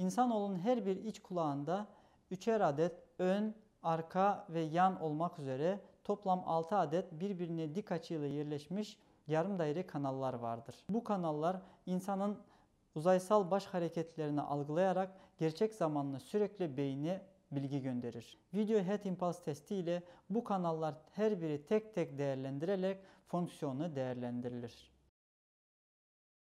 İnsanoğlunun her bir iç kulağında üçer adet ön, arka ve yan olmak üzere toplam 6 adet birbirine dik açıyla yerleşmiş yarım daire kanallar vardır. Bu kanallar insanın uzaysal baş hareketlerini algılayarak gerçek zamanlı sürekli beyni bilgi gönderir. Video head impulse testi ile bu kanallar her biri tek tek değerlendirerek fonksiyonu değerlendirilir.